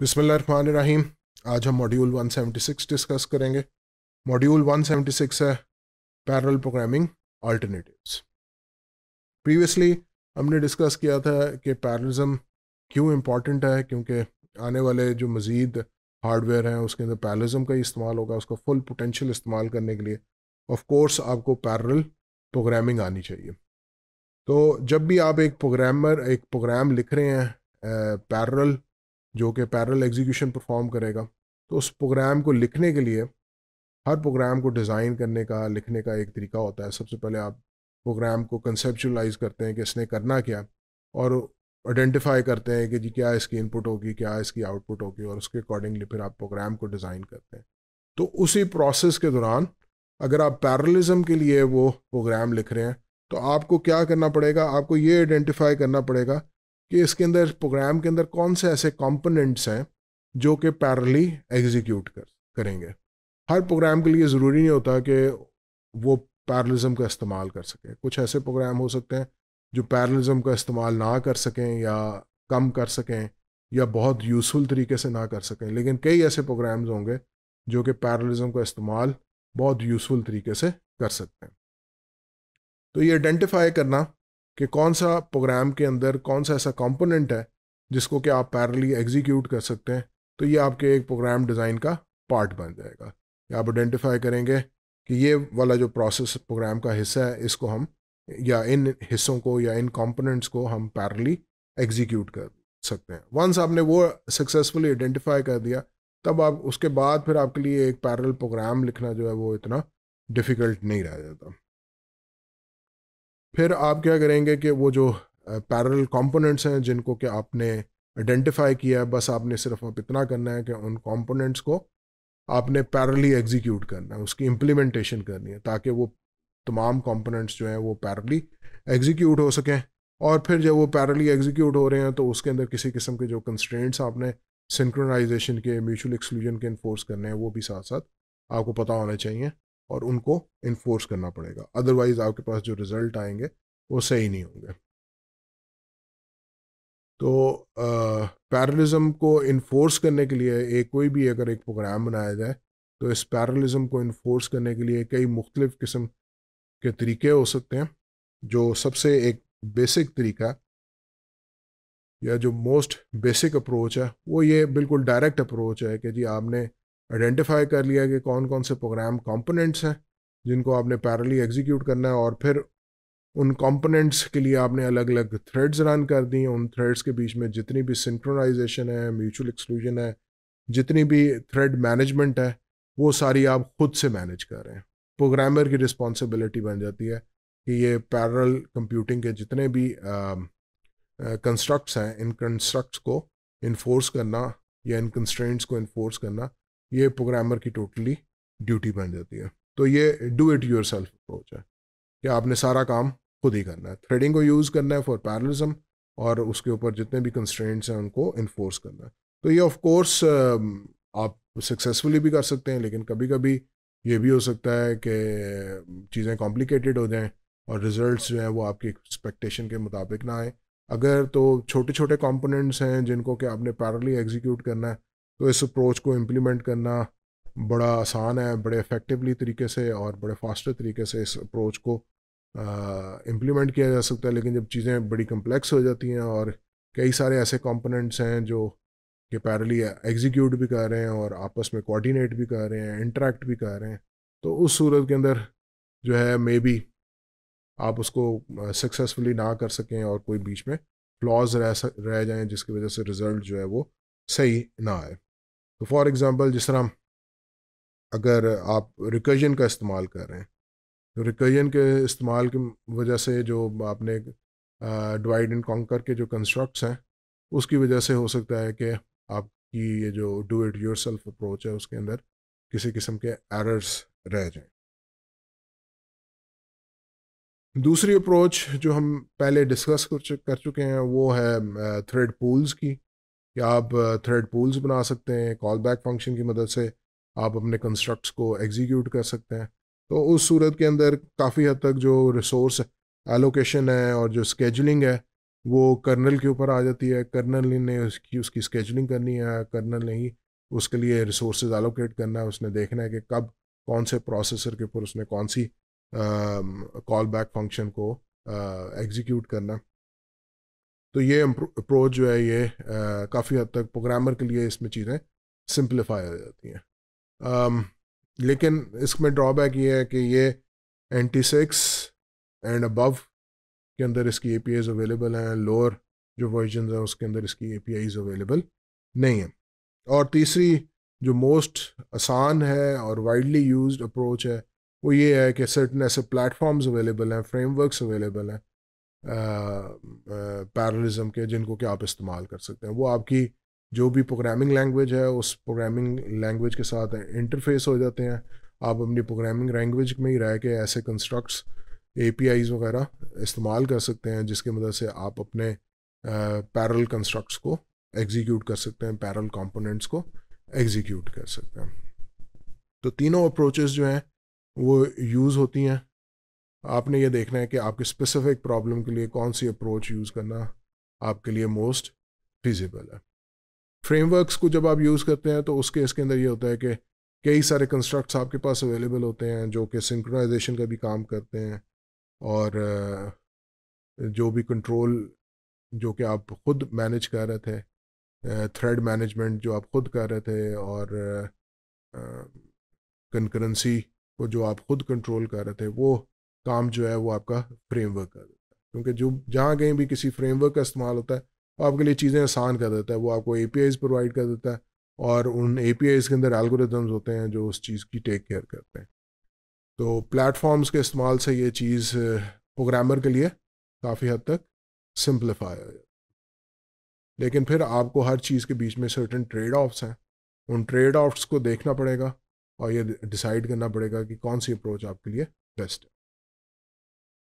बिसमीम आज हम मॉड्यूल 176 डिस्कस करेंगे मॉड्यूल 176 है पैरल प्रोग्रामिंग अल्टरनेटिव्स प्रीवियसली हमने डिस्कस किया था कि पैरलिज्म क्यों इम्पॉर्टेंट है क्योंकि आने वाले जो मज़ीद हार्डवेयर हैं उसके अंदर पैरलिज्म का ही इस्तेमाल होगा उसका फुल पोटेंशियल इस्तेमाल करने के लिए ऑफ कोर्स आपको पैरल प्रोग्रामिंग आनी चाहिए तो जब भी आप एक प्रोग्रामर एक प्रोग्राम लिख रहे हैं पैरल जो कि पैरल एग्जीक्यूशन परफॉर्म करेगा तो उस प्रोग्राम को लिखने के लिए हर प्रोग्राम को डिज़ाइन करने का लिखने का एक तरीका होता है सबसे पहले आप प्रोग्राम को कंसेप्चुलाइज करते हैं कि इसने करना क्या और आइडेंटिफाई करते हैं कि जी क्या इसकी इनपुट होगी क्या इसकी आउटपुट होगी और उसके अकॉर्डिंगली फिर आप प्रोग्राम को डिज़ाइन करते हैं तो उसी प्रोसेस के दौरान अगर आप पैरलिज्म के लिए वो प्रोग्राम लिख रहे हैं तो आपको क्या करना पड़ेगा आपको ये आइडेंटिफाई करना पड़ेगा कि इसके अंदर प्रोग्राम के अंदर कौन से ऐसे कंपोनेंट्स हैं जो कि पैरली एग्जीक्यूट कर करेंगे हर प्रोग्राम के लिए ज़रूरी नहीं होता कि वो पैरलिज्म का इस्तेमाल कर सकें कुछ ऐसे प्रोग्राम हो सकते हैं जो पैरलिज्म का इस्तेमाल ना कर सकें या कम कर सकें या बहुत यूज़फुल तरीके से ना कर सकें लेकिन कई ऐसे प्रोग्राम्स होंगे जो कि पैरलिज्म का इस्तेमाल बहुत यूज़फुल तरीके से कर सकते हैं तो ये आइडेंटिफाई करना कि कौन सा प्रोग्राम के अंदर कौन सा ऐसा कंपोनेंट है जिसको कि आप पैरली एग्जीक्यूट कर सकते हैं तो ये आपके एक प्रोग्राम डिज़ाइन का पार्ट बन जाएगा या आप आइडेंटिफाई करेंगे कि ये वाला जो प्रोसेस प्रोग्राम का हिस्सा है इसको हम या इन हिस्सों को या इन कंपोनेंट्स को हम पैरली एग्जीक्यूट कर सकते हैं वंस आपने वो सक्सेसफुली आइडेंटिफाई कर दिया तब आप उसके बाद फिर आपके लिए एक पैरल प्रोग्राम लिखना जो है वो इतना डिफ़िकल्ट नहीं रह जाता फिर आप क्या करेंगे कि वो जो पैरल कंपोनेंट्स हैं जिनको कि आपने आइडेंटिफाई किया है बस आपने सिर्फ अब इतना करना है कि उन कंपोनेंट्स को आपने पैरली एग्जीक्यूट करना है उसकी इम्प्लीमेंटेशन करनी है ताकि वो तमाम कंपोनेंट्स जो हैं वो पैरली एग्जीक्यूट हो सकें और फिर जब वो पैरली एग्जीक्यूट हो रहे हैं तो उसके अंदर किसी किस्म के जो कंस्ट्रेंट्स आपने सिंक्रोनाइजेशन के म्यूचुअल एक्सक्लूजन के इन्फोर्स करने हैं वो भी साथ साथ आपको पता होना चाहिए और उनको इन्फोर्स करना पड़ेगा अदरवाइज आपके पास जो रिजल्ट आएंगे वो सही नहीं होंगे तो पैरलिज्म को इन्फोर्स करने के लिए एक कोई भी अगर एक प्रोग्राम बनाया जाए तो इस पैरलिज्म को इन्फोर्स करने के लिए कई मुख्तलिफ़ किस्म के तरीके हो सकते हैं जो सबसे एक बेसिक तरीका या जो मोस्ट बेसिक अप्रोच है वो ये बिल्कुल डायरेक्ट अप्रोच है कि जी आपने आइडेंटिफाई कर लिया कि कौन कौन से प्रोग्राम कंपोनेंट्स हैं जिनको आपने पैरली एग्जीक्यूट करना है और फिर उन कंपोनेंट्स के लिए आपने अलग अलग थ्रेड्स रन कर दी उन थ्रेड्स के बीच में जितनी भी सिंक्रोनाइजेशन है म्यूचुअल एक्सक्लूजन है जितनी भी थ्रेड मैनेजमेंट है वो सारी आप खुद से मैनेज कर रहे हैं प्रोग्रामर की रिस्पॉन्सिबिलिटी बन जाती है कि ये पैरल कंप्यूटिंग के जितने भी कंस्ट्रक्ट्स हैं इन कंस्ट्रक्ट्स को इन्फोर्स करना या इन कंस्ट्रेंट्स को इन्फोर्स करना ये प्रोग्रामर की टोटली ड्यूटी बन जाती है तो ये do it yourself approach है कि आपने सारा काम खुद ही करना है थ्रेडिंग को यूज़ करना है फॉर पैरलिज्म और उसके ऊपर जितने भी कंस्ट्रेंट्स हैं उनको इन्फोर्स करना है तो ये ऑफ कोर्स um, आप सक्सेसफुली भी कर सकते हैं लेकिन कभी कभी ये भी हो सकता है कि um, चीज़ें कॉम्प्लिकेटेड हो जाएं और रिजल्ट्स जो हैं वो आपकी एक्सपेक्टेशन के मुताबिक ना आए अगर तो छोटे छोटे कंपोनेंट्स हैं जिनको कि आपने पैरली एग्जीक्यूट करना है तो इस अप्रोच को इम्प्लीमेंट करना बड़ा आसान है बड़े इफ़ेक्टिवली तरीके से और बड़े फास्टर तरीके से इस अप्रोच को इम्प्लीमेंट किया जा सकता है लेकिन जब चीज़ें बड़ी कम्प्लेक्स हो जाती हैं और कई सारे ऐसे कंपोनेंट्स हैं जो कि पैरली एग्जीक्यूट भी कर रहे हैं और आपस में कोऑर्डिनेट भी कर रहे हैं इंटरेक्ट भी कर रहे हैं तो उस सूरत के अंदर जो है मे बी आप उसको सक्सेसफुली ना कर सकें और कोई बीच में फ्लॉज रह रह जाएँ जिसकी वजह से रिज़ल्ट जो है वो सही ना आए तो फॉर एग्ज़ाम्पल जिस तरह अगर आप रिकर्जन का इस्तेमाल कर रहे हैं तो रिकर्जन के इस्तेमाल की वजह से जो आपने डिवाइड एंड कॉन्कर के जो कंस्ट्रक्ट्स हैं उसकी वजह से हो सकता है कि आपकी ये जो do it yourself approach है उसके अंदर किसी किस्म के एरर्स रह जाएं दूसरी अप्रोच जो हम पहले डिस्कस कर चुके हैं वो है थ्रेड पूल्स की कि आप थ्रेड पूल्स बना सकते हैं कॉल बैक फंक्शन की मदद से आप अपने कंस्ट्रक्ट्स को एग्जीक्यूट कर सकते हैं तो उस सूरत के अंदर काफ़ी हद तक जो रिसोर्स एलोकेशन है और जो स्केजलिंग है वो कर्नल के ऊपर आ जाती है कर्नल ने उसकी उसकी स्केजलिंग करनी है कर्नल ने ही उसके लिए रिसोर्स एलोकेट करना है उसने देखना है कि कब कौन से प्रोसेसर के ऊपर उसने कौन सी कॉल बैक फंक्शन को एग्जीक्यूट करना है तो ये अप्रोच जो है ये काफ़ी हद तक प्रोग्रामर के लिए इसमें चीज़ें सिंप्लीफाई हो जाती हैं लेकिन इसमें ड्रॉबैक ये है कि ये एंटी सिक्स एंड अबव के अंदर इसकी ए पी अवेलेबल हैं लोअर जो वर्जन हैं उसके अंदर इसकी ए पी अवेलेबल नहीं है और तीसरी जो मोस्ट आसान है और वाइडली यूज अप्रोच है वो ये है कि सर्टन ऐसे प्लेटफॉर्म्स अवेलेबल हैं फ्रेमवर्क्स अवेलेबल हैं पैरलिज्म के जिनको कि आप इस्तेमाल कर सकते हैं वो आपकी जो भी प्रोग्रामिंग लैंग्वेज है उस प्रोग्रामिंग लैंग्वेज के साथ इंटरफेस हो जाते हैं आप अपनी प्रोग्रामिंग लैंग्वेज में ही रह के ऐसे कंस्ट्रक्ट्स ए वगैरह इस्तेमाल कर सकते हैं जिसके मदद से आप अपने पैरल uh, कंस्ट्रक्ट्स को एग्जीक्यूट कर सकते हैं पैरल कंपोनेंट्स को एग्जीक्यूट कर सकते हैं तो तीनों अप्रोचेस जो हैं वो यूज़ होती हैं आपने ये देखना है कि आपके स्पेसिफिक प्रॉब्लम के लिए कौन सी अप्रोच यूज़ करना आपके लिए मोस्ट फिजिबल है फ्रेमवर्क्स को जब आप यूज़ करते हैं तो उसके इसके अंदर ये होता है कि कई सारे कंस्ट्रक्ट्स आपके पास अवेलेबल होते हैं जो कि सिंक्रोनाइजेशन का भी काम करते हैं और जो भी कंट्रोल जो कि आप खुद मैनेज कर रहे थे थ्रेड मैनेजमेंट जो आप खुद कर रहे थे और कंकरेंसी को जो आप खुद कंट्रोल कर रहे थे वो काम जो है वो आपका फ्रेमवर्क कर देता है क्योंकि जो जहाँ कहीं भी किसी फ्रेमवर्क का इस्तेमाल होता है वो आपके लिए चीज़ें आसान कर देता है वो आपको ए प्रोवाइड कर देता है और उन ए के अंदर एल्गोरिदम्स होते हैं जो उस चीज़ की टेक केयर करते हैं तो प्लेटफॉर्म्स के इस्तेमाल से ये चीज़ प्रोग्रामर के लिए काफ़ी हद तक सिंप्लीफाई हो जाती लेकिन फिर आपको हर चीज़ के बीच में सर्टन ट्रेड ऑफ्स हैं उन ट्रेड ऑफ्स को देखना पड़ेगा और ये डिसाइड करना पड़ेगा कि कौन सी अप्रोच आपके लिए बेस्ट है